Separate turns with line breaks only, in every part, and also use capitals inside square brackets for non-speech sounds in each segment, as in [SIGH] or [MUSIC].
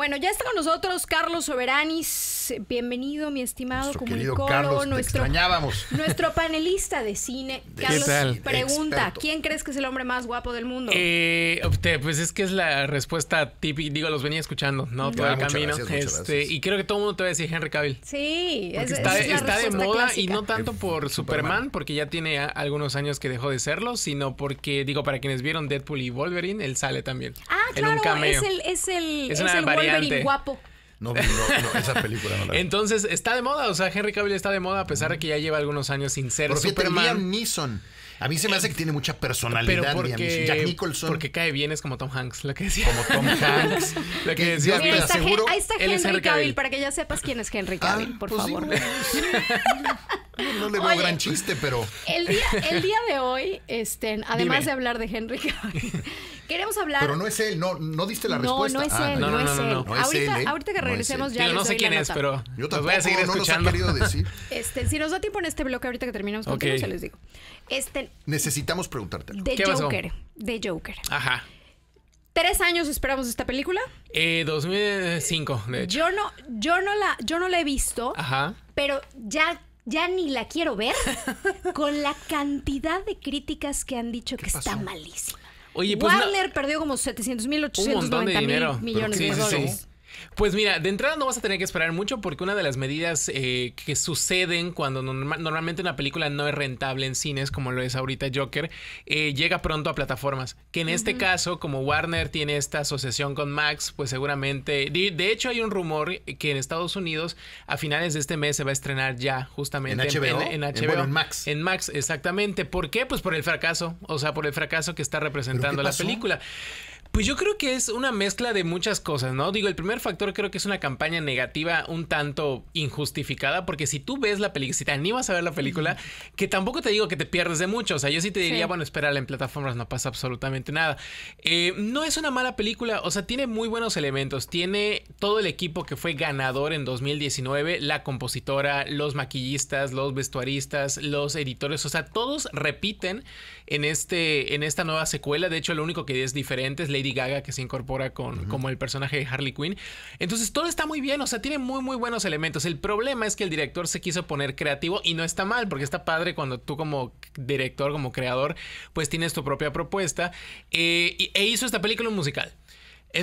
Bueno, ya está con nosotros Carlos Soberanis. Bienvenido, mi estimado nuestro nuestro, extrañábamos. nuestro [LAUGHS] panelista de cine. Carlos, pregunta, ¿quién crees que es el hombre más guapo del mundo?
Eh, pues es que es la respuesta típica. Digo, los venía escuchando, ¿no? Todo el camino. Este, y creo que todo el mundo te va a decir Henry Cavill.
Sí, es, está, está de moda y no
tanto eh, por Superman, Superman, porque ya tiene algunos años que dejó de serlo, sino porque, digo, para quienes vieron Deadpool y Wolverine, él sale también.
Ah, Ah, es el, es el, es Wolverine guapo.
No, no, no, esa película no la Entonces, está de moda, o sea, Henry Cavill está de moda a pesar de que ya lleva algunos años sin ser por Superman. Liam A mí se me hace que tiene mucha personalidad, Pero porque, Jack Nicholson. Porque cae bien, es como Tom Hanks, lo que decía. Como Tom [LAUGHS] Hanks. lo que decía. ahí está Henry, Cavill, para
que ya sepas quién es Henry ah, Cavill, por pues favor. Pues [LAUGHS]
No le veo gran chiste, pero. El día, el día
de hoy, este, además de hablar de Henry queremos hablar. Pero no
es él, no, no diste la respuesta. Ah, no, no, es él, no, es él. ¿eh? Ahorita, que regresemos ya. Yo no sé quién es, pero. Yo voy a seguir escuchando. querido decir.
Este, si nos da tiempo en este bloque, ahorita que terminamos porque se les digo. Este,
Necesitamos preguntarte De Joker. De Joker. Ajá.
¿Tres años esperamos esta película?
Eh, 2005, de hecho. Yo
no, yo no, la, yo no la he visto, Ajá. pero ya ya ni la quiero ver [LAUGHS] con la cantidad de críticas que han dicho que está malísima.
Oye, pues Warner
perdió como 700 mil, 890 mil millones de dólares.
Pues mira, de entrada no vas a tener que esperar mucho porque una de las medidas eh, que suceden cuando normalmente una película no es rentable en cines, como lo es ahorita Joker, eh, llega pronto a plataformas. Que en este caso, como Warner tiene esta asociación con Max, pues seguramente... De, hecho, hay un rumor que en Estados Unidos a finales de este mes se va a estrenar ya, justamente. En HBO. En, en Max. En Max, exactamente. ¿Por qué? Pues por el fracaso. O sea, por el fracaso que está representando la película. Pues yo creo que es una mezcla de muchas cosas, ¿no? Digo, el primer factor creo que es una campaña negativa un tanto injustificada, porque si tú ves la película, si te animas a ver la película, que tampoco te digo que te pierdes de mucho, o sea, yo sí te diría, bueno, espérala en plataformas, no pasa absolutamente nada. Eh, no es una mala película, o sea, tiene muy buenos elementos, tiene todo el equipo que fue ganador en 2019, la compositora, los maquillistas, los vestuaristas, los editores, o sea, todos repiten en, este, en esta nueva secuela, de hecho, lo único que es diferente es la Lady Gaga que se incorpora con, como el personaje de Harley Quinn. Entonces todo está muy bien, o sea, tiene muy, muy buenos elementos. El problema es que el director se quiso poner creativo y no está mal, porque está padre cuando tú como director, como creador, pues tienes tu propia propuesta. Eh, e hizo esta película musical. [LAUGHS]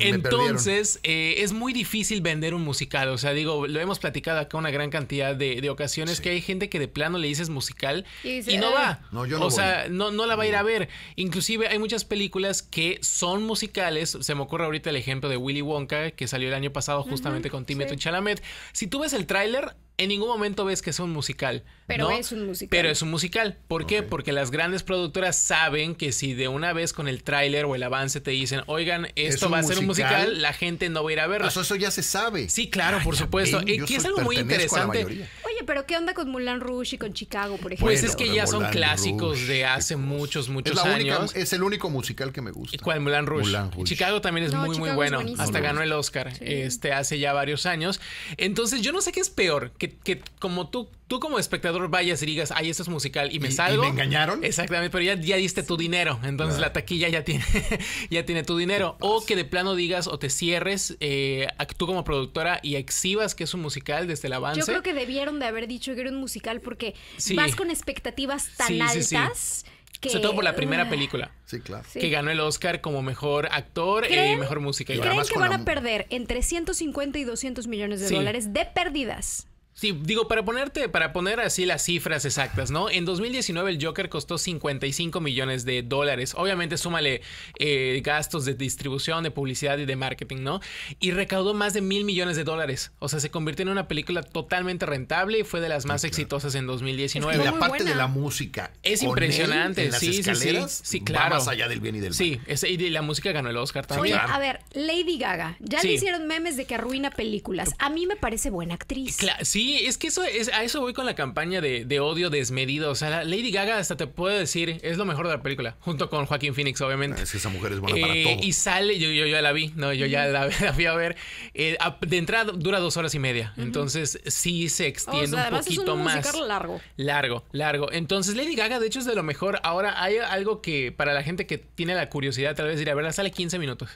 Entonces, eh, es muy difícil vender un musical. O sea, digo, lo hemos platicado acá una gran cantidad de, ocasiones que hay gente que de plano le dices musical y, no ah". va. o sea, no, no la va a ir a ver. Inclusive hay muchas películas que son musicales. Se me ocurre ahorita el ejemplo de Willy Wonka, que salió el año pasado justamente con Timeto sí. Chalamet. Si tú ves el tráiler, en ningún momento ves que es un musical. Pero es un musical. Pero es un musical. ¿Por qué? Porque las grandes productoras saben que si de una vez con el tráiler o el avance te dicen, oigan, esto va a ser un musical, la gente no va a ir a verlo. Ah, eso, ya se sabe. Sí, claro, por supuesto. Y es algo muy interesante.
Oye, pero ¿qué onda con Mulan Rush y con Chicago, por pues ejemplo? Pues es que ya son clásicos
de hace muchos, muchos años. es el único musical que me gusta. ¿Cuál? Mulan Rush. Chicago también es muy, muy bueno. Hasta ganó el Oscar este, hace ya varios años. Entonces, yo no sé qué es peor, que, que como tú tú como espectador vayas y digas, ay, esto es musical y me salgo. Y me engañaron. Exactamente, pero ya, diste tu dinero. Entonces la taquilla ya tiene, [LAUGHS] ya tiene tu dinero. O que de plano digas o te cierres eh, tú como productora y exhibas que es un musical desde el avance. Yo creo
que debieron de haber dicho que era un musical porque vas con expectativas tan altas. que... Sobre todo por la primera ah. película.
Sí, claro. Que ganó el Oscar como mejor actor y mejor música. y ¿Creen que van a
perder entre 150 y 200 millones de dólares de pérdidas?
Sí, digo, para ponerte, para poner así las cifras exactas, ¿no? En 2019 el Joker costó 55 millones de dólares. Obviamente súmale eh, gastos de distribución, de publicidad y de marketing, ¿no? Y recaudó más de mil millones de dólares. O sea, se convirtió en una película totalmente rentable y fue de las más exitosas en 2019. y la parte de la música. Es impresionante, sí, sí, sí, claro. más allá del bien y del mal. Sí, y la música ganó el Oscar también. Oye, a
ver, Lady Gaga, ya le hicieron memes de que arruina películas. A mí me parece buena actriz. sí, y
es que eso es, a eso voy con la campaña de, odio desmedido. O sea, Lady Gaga hasta te puedo decir, es lo mejor de la película, junto con Joaquín Phoenix, obviamente. Ah, es que esa mujer es buena para eh, todo. Y sale, yo, ya la vi, no, yo ya la, [LAUGHS] fui a ver. Eh, de entrada dura dos horas y media. Entonces, sí se extiende oh, un poquito es un más. largo. Largo, largo. Entonces, Lady Gaga, de hecho, es de lo mejor. Ahora, hay algo que para la gente que tiene la curiosidad, tal vez ir a verla, sale 15 minutos.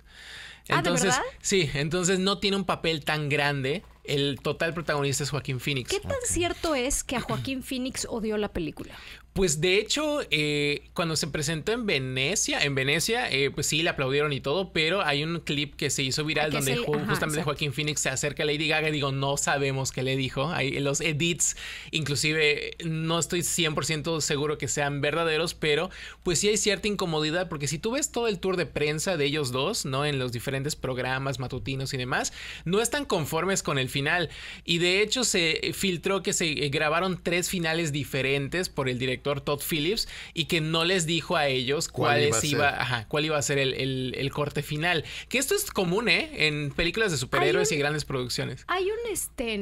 Ah, entonces, sí, entonces no tiene un papel tan grande el total protagonista es Joaquín Phoenix.
¿Qué tan cierto es que a Joaquín Phoenix odió la película?
Pues de hecho, eh, cuando se presentó en Venecia, en Venecia, eh, pues sí, le aplaudieron y todo, pero hay un clip que se hizo viral ah, donde justamente Joaquín Phoenix se acerca a Lady Gaga y digo, no sabemos qué le dijo. los edits, inclusive, no estoy 100% seguro que sean verdaderos, pero pues sí hay cierta incomodidad, porque si tú ves todo el tour de prensa de ellos dos, ¿no? En los diferentes programas matutinos y demás, no están conformes con el final. Y de hecho se filtró que se eh, grabaron tres finales diferentes por el director Todd Phillips y que no les dijo a ellos cuál, iba, a cuál iba, a ser el, corte final. Que esto es común, ¿eh? En películas de superhéroes y grandes producciones.
Hay un este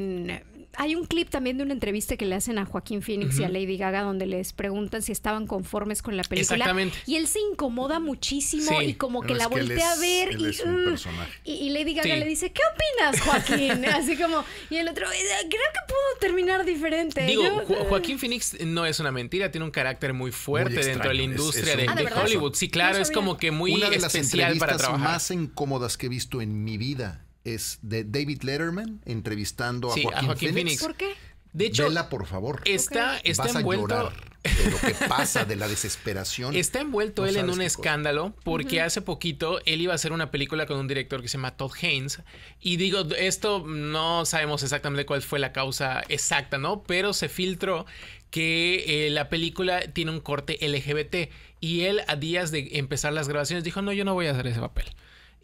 hay un clip también de una entrevista que le hacen a Joaquín Phoenix y a Lady Gaga donde les preguntan si estaban conformes con la película. Exactamente. Y él se incomoda muchísimo y como que la voltea a ver uh, y, Lady Gaga le dice, ¿qué opinas Joaquín? [LAUGHS] Así como, y el otro, eh, creo que pudo terminar diferente. Digo, eh,
Joaquín Phoenix no es una mentira, tiene un carácter muy fuerte dentro de la industria de, Hollywood. Sí, claro, es como que muy una de las más incómodas que he visto en mi vida es de David Letterman entrevistando a, Joaquín Phoenix. ¿Por qué? De hecho, por favor. Está, está Vas envuelto. A de lo que pasa, de la desesperación. [LAUGHS] Está envuelto él en un escándalo porque hace poquito él iba a hacer una película con un director que se llama Todd Haynes. Y digo, esto no sabemos exactamente cuál fue la causa exacta, ¿no? Pero se filtró que eh, la película tiene un corte LGBT. Y él, a días de empezar las grabaciones, dijo: No, yo no voy a hacer ese papel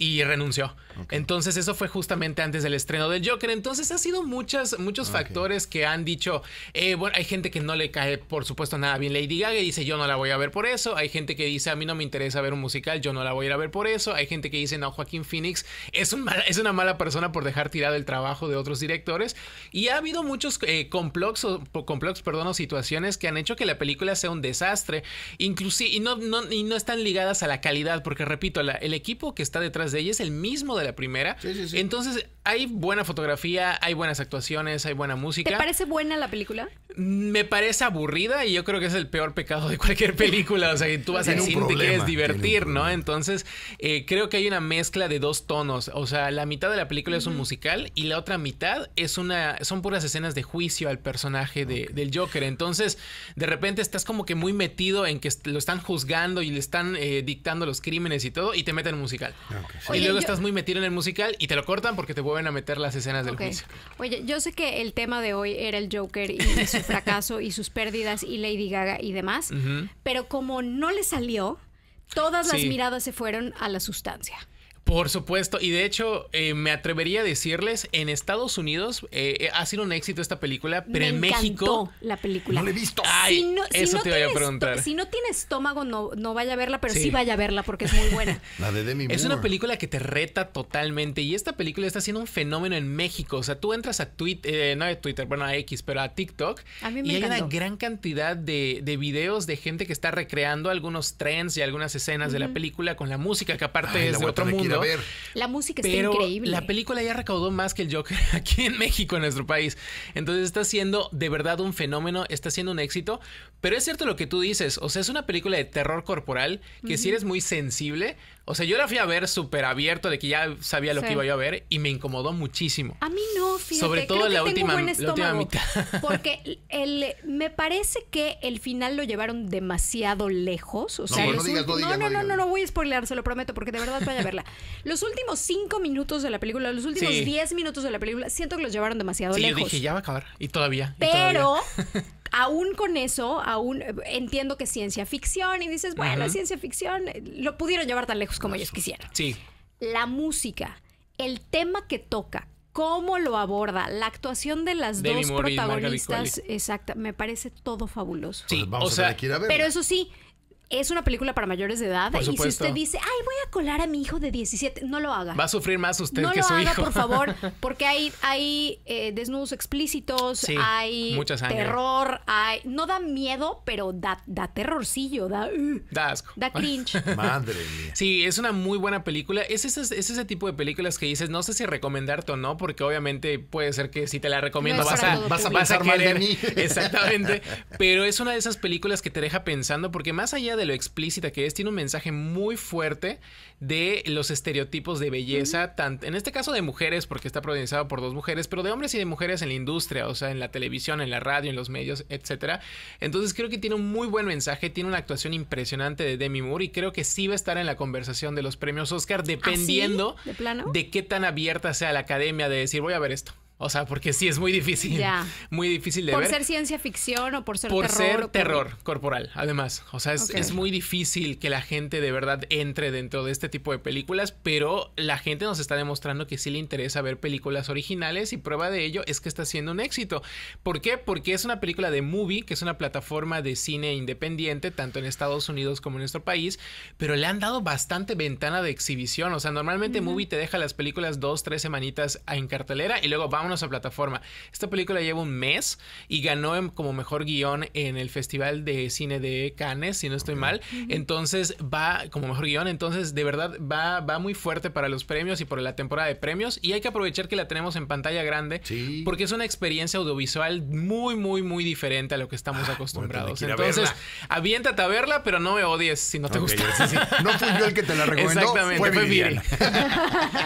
y renunció. Entonces eso fue justamente antes del estreno del Joker. Entonces ha sido muchas, muchos factores que han dicho, eh, bueno, hay gente que no le cae por supuesto nada bien Lady Gaga y dice yo no la voy a ver por eso. Hay gente que dice a mí no me interesa ver un musical, yo no la voy a ir a ver por eso. Hay gente que dice no, Joaquín Phoenix es, un es una mala persona por dejar tirado el trabajo de otros directores. Y ha habido muchos eh, complots, o, perdón, situaciones que han hecho que la película sea un desastre. Inclusive, y no, no, están ligadas a la calidad, porque repito, el equipo que está detrás de ella es el mismo de la primera. Entonces, hay buena fotografía, hay buenas actuaciones, hay buena música. ¿Te parece
buena la película?
Me parece aburrida y yo creo que es el peor pecado de cualquier película. O sea, que tú vas al cine y te quieres divertir, ¿no? Entonces, eh, creo que hay una mezcla de dos tonos. O sea, la mitad de la película es un musical y la otra mitad es una, son puras escenas de juicio al personaje del Joker. Entonces, de repente estás como que muy metido en que lo están juzgando y le están eh, dictando los crímenes y todo y te meten en musical. y luego estás muy metido en el musical y te lo cortan porque te vuelven a meter las escenas del juicio.
Oye, yo sé que el tema de hoy era el Joker y, su [LAUGHS] fracaso y sus pérdidas y Lady Gaga y demás, pero como no le salió, todas las miradas se fueron a la sustancia.
Por supuesto, y de hecho eh, me atrevería a decirles, en Estados Unidos eh, eh ha sido un éxito esta película,
pero en México... La película. No la he visto. si no, eso te voy a preguntar. Si no tiene estómago, no, no vaya a verla, pero sí. vaya a verla porque es muy buena. [LAUGHS]
Es una película que te reta totalmente y esta película está siendo un fenómeno en México. O sea, tú entras a Twitter, eh, no a Twitter, bueno, a X, pero a TikTok. A me y hay una gran cantidad de, de, videos de gente que está recreando algunos trends y algunas escenas de la película con la música que aparte es de otro mundo.
La música está increíble. La
película ya recaudó más que el Joker [LAUGHS] aquí en México, en nuestro país. Entonces está siendo de verdad un fenómeno, está siendo un éxito. Pero es cierto lo que tú dices, o sea, es una película de terror corporal que si eres muy sensible, o sea, yo la fui a ver súper abierto de que ya sabía lo que iba yo a ver y me incomodó muchísimo.
A mí no, fíjate. Sobre todo la, última, mitad. [LAUGHS] Porque me parece que el final lo llevaron demasiado lejos. O sea, no, no, no, no, no, voy a spoilear, se lo prometo, porque de verdad vaya a verla. Los últimos cinco minutos de la película, los últimos diez minutos de la película, siento que los llevaron demasiado lejos. Yo dije, ya
va a acabar. Y todavía. Pero. [LAUGHS]
[LAUGHS] aún con eso, aún eh, entiendo que es ciencia ficción y dices, bueno, la ciencia ficción, eh, lo pudieron llevar tan lejos como ellos quisieran. Sí. La música, el tema que toca, cómo lo aborda, la actuación de las dos protagonistas, exacta, me parece todo fabuloso. Sí, pues vamos a Pero eso sí, es una película para mayores de edad. y si usted dice, ay, voy a colar a mi hijo de 17, no lo haga. Va
a sufrir más usted que su hijo. No lo haga, por favor,
[LAUGHS] porque hay, hay eh, desnudos explícitos, hay terror, hay. No da miedo, pero da, da terrorcillo, da. Uh,
da asco. Da cringe. [LAUGHS] Madre [LAUGHS] mía. Sí, es una muy buena película. Es ese, tipo de películas que dices, no sé si recomendarte o no, porque obviamente puede ser que si te la recomiendo vas, a, vas, a, de mí. Exactamente. pero es una de esas películas que te deja pensando, porque más allá de de lo explícita que es, tiene un mensaje muy fuerte de los estereotipos de belleza, en este caso de mujeres, porque está protagonizado por dos mujeres, pero de hombres y de mujeres en la industria, o sea, en la televisión, en la radio, en los medios, etcétera. Entonces creo que tiene un muy buen mensaje, tiene una actuación impresionante de Demi Moore y creo que sí va a estar en la conversación de los premios Oscar, ¿Ah, dependiendo ¿De, qué tan abierta sea la academia de decir voy a ver esto. O sea, porque sí es muy difícil. [LAUGHS] Muy difícil de ver. ¿Por ser
ciencia ficción o por ser por terror? Por ser terror
corporal, además. O sea, es, muy difícil que la gente de verdad entre dentro de este tipo de películas, pero la gente nos está demostrando que sí le interesa ver películas originales y prueba de ello es que está siendo un éxito. ¿Por qué? Porque es una película de Movie, que es una plataforma de cine independiente, tanto en Estados Unidos como en nuestro país, pero le han dado bastante ventana de exhibición. O sea, normalmente MUBI Movie te deja las películas dos, tres semanitas en cartelera y luego vamos vámonos a plataforma. Esta película lleva un mes y ganó como mejor guión en el Festival de Cine de Cannes, si no estoy mal. Entonces va como mejor guión, entonces de verdad va, va muy fuerte para los premios y por la temporada de premios y hay que aprovechar que la tenemos en pantalla grande porque es una experiencia audiovisual muy, muy, muy diferente a lo que estamos ah, acostumbrados. Entonces, aviéntate a verla, pero no me odies si no te gusta. [LAUGHS] No fui yo el que te la recomendó. Exactamente, fue, Viridiana. [LAUGHS]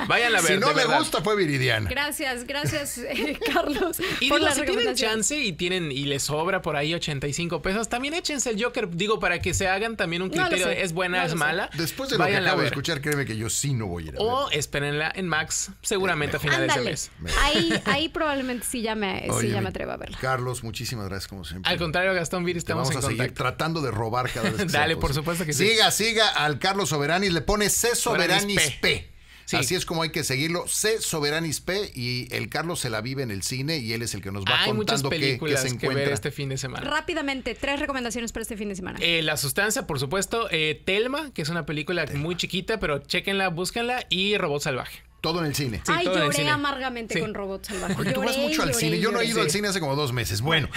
Vayan a verla Si no me gusta,
fue Viridiana.
Gracias, gracias pues, eh, [LAUGHS] Carlos. [LAUGHS] y si tienen chance
y tienen y les sobra por ahí 85 pesos, también échense el Joker, digo, para que se hagan también un criterio de es buena, es mala. Después de lo que acabo de escuchar, créeme que yo sí no voy a ir a O espérenla en Max, seguramente a finales de mes. Ahí,
[LAUGHS] ahí probablemente sí ya me, atrevo a verla.
Carlos, muchísimas gracias como siempre. Al contrario, Gastón Vir, estamos vamos a seguir tratando de robar cada vez que Dale, por supuesto que sí. Siga, siga al Carlos Soberanis, le pone C Soberanis P. Así es como hay que seguirlo. C Soberanis P y el Carlos se la vive en el cine y él es el que nos va contando qué, qué, se encuentra. este fin de semana.
Rápidamente, tres recomendaciones para este fin de semana.
Eh, la sustancia, por supuesto. Eh, Telma, que es una película muy chiquita, pero chéquenla, búsquenla. Y Robot Salvaje. Todo en el cine. Ay, lloré
amargamente con Robot Salvaje. Porque tú vas mucho al cine. Yo no he ido al
cine hace como dos meses. Bueno.